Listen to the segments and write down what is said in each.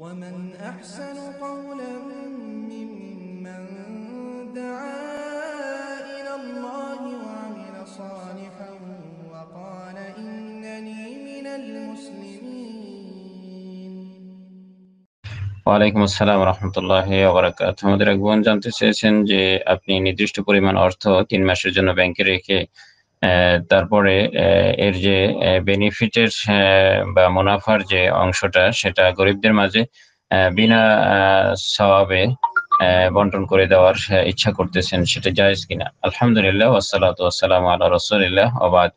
ومن أحسن قولا ممن دعا إلى الله وعمل صالحا وقال إنني من المسلمين وعليكم السلام ورحمة الله وبركاته مدرق بون جانتی سیسن جے اپنی نیدرشت من ارتو تین مشر جنو بینکی ریکے তারপরে এর যে বেনিফিটের বা মুনাফার যে অংশটা সেটা গরিবদের মাঝে বিনা সবাবে বন্টন করে দেওয়ার ইচ্ছা করতেছেন সেটা জায়েজ কিনা আলহামদুলিল্লাহ ওসালাত ওসালাম আল্লাহ রসুলিল্লাহ অবাদ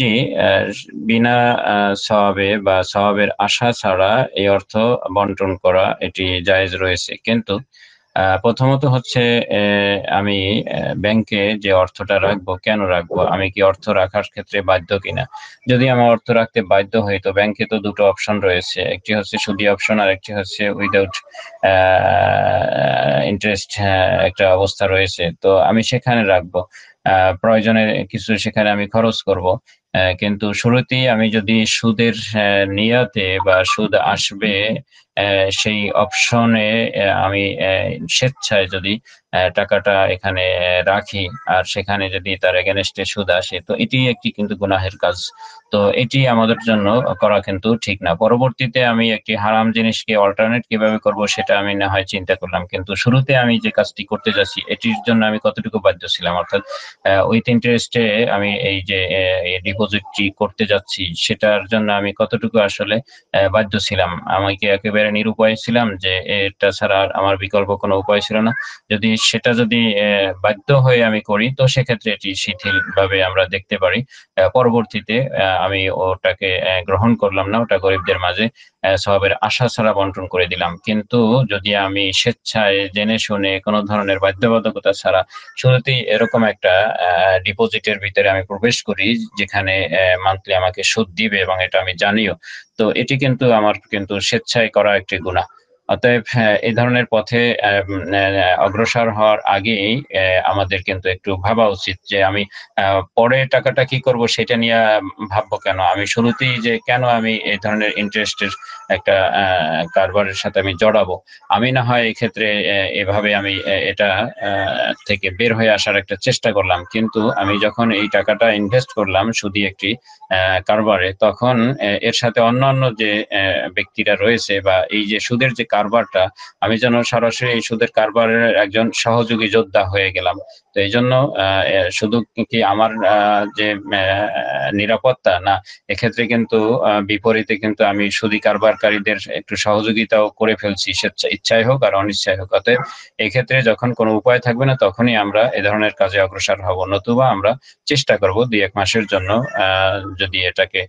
জি বিনা সবাবে বা সবাবের আশা ছাড়া এই অর্থ বন্টন করা এটি জায়েজ রয়েছে কিন্তু প্রথমত হচ্ছে আমি ব্যাংকে যে অর্থটা রাখবো কেন রাখবো আমি কি অর্থ রাখার ক্ষেত্রে বাধ্য কিনা যদি আমার অর্থ রাখতে বাধ্য হই তো ব্যাংকে তো দুটো অপশন রয়েছে একটি হচ্ছে সুদী অপশন আর একটি হচ্ছে উইদাউট হ্যাঁ, ইন্টারেস্ট একটা অবস্থা রয়েছে তো আমি সেখানে রাখবো প্রয়োজনে কিছু সেখানে আমি খরচ করব কিন্তু শুরুতেই আমি যদি সুদের নিয়াতে বা সুদ আসবে সেই অপশনে আমি স্বেচ্ছায় যদি টাকাটা এখানে রাখি আর সেখানে যদি তার এগেনস্টে সুদ আসে তো এটি একটি কিন্তু গুনাহের কাজ তো এটি আমাদের জন্য করা কিন্তু ঠিক না পরবর্তীতে আমি একটি হারাম জিনিসকে অল্টারনেট কিভাবে করব সেটা আমি না হয় চিন্তা করলাম কিন্তু শুরুতে আমি যে কাজটি করতে যাচ্ছি এটির জন্য আমি কতটুকু বাধ্য ছিলাম অর্থাৎ উইথ ইন্টারেস্টে আমি এই যে ডিপোজিটটি করতে যাচ্ছি সেটার জন্য আমি কতটুকু আসলে বাধ্য ছিলাম আমাকে একেবারে নিরুপায় ছিলাম যে এটা ছাড়া আমার বিকল্প কোনো উপায় ছিল না যদি সেটা যদি বাধ্য হয়ে আমি করি তো সেক্ষেত্রে এটি শিথিল ভাবে আমরা দেখতে পারি পরবর্তীতে আমি ওটাকে গ্রহণ করলাম না ওটা গরিবদের মাঝে সবের আশা ছাড়া বন্টন করে দিলাম কিন্তু যদি আমি স্বেচ্ছায় জেনে শুনে কোনো ধরনের বাধ্যবাধকতা ছাড়া শুরুতেই এরকম একটা ডিপোজিটের ভিতরে আমি প্রবেশ করি যেখানে মান্থলি আমাকে সুদ দিবে এবং এটা আমি জানিও তো এটি কিন্তু আমার কিন্তু স্বেচ্ছায় করা একটি গুণা অতএব হ্যাঁ, এই ধরনের পথে অগ্রসর হওয়ার আগেই আমাদের কিন্তু একটু ভাবা উচিত যে আমি পরে টাকাটা কি করব সেটা নিয়ে ভাববো কেন আমি শুরুতেই যে কেন আমি এই ধরনের ইন্টারেস্টের একটা কারবারের সাথে আমি জড়াবো আমি না হয় ক্ষেত্রে এভাবে আমি এটা থেকে বের হয়ে আসার একটা চেষ্টা করলাম কিন্তু আমি যখন এই টাকাটা ইনভেস্ট করলাম শুধু একটি কারবারে তখন এর সাথে অন্যান্য যে ব্যক্তিরা রয়েছে বা এই যে সুদের যে কারবারটা আমি যেন সরাসরি এই সুদের কারবারের একজন সহযোগী যোদ্ধা হয়ে গেলাম তো এই জন্য শুধু কি আমার যে নিরাপত্তা না এক্ষেত্রে কিন্তু বিপরীতে কিন্তু আমি সুদী কারবারকারীদের একটু সহযোগিতাও করে ফেলছি স্বেচ্ছা ইচ্ছাই হোক আর অনিচ্ছাই হোক অতএব এক্ষেত্রে যখন কোনো উপায় থাকবে না তখনই আমরা এ ধরনের কাজে অগ্রসর হব নতুবা আমরা চেষ্টা করব দুই এক মাসের জন্য যদি এটাকে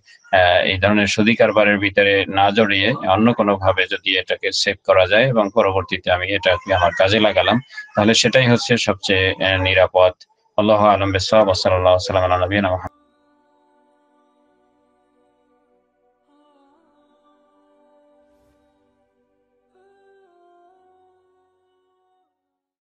এই ধরনের সুদী কারবারের ভিতরে না জড়িয়ে অন্য কোনো ভাবে যদি এটাকে সেভ করা যায় এবং পরবর্তীতে আমি এটা আমার কাজে লাগালাম তাহলে সেটাই হচ্ছে সবচেয়ে নিরাপদ আল্লাহ আলম বেসাল্লাহ সাল্লাম নবীন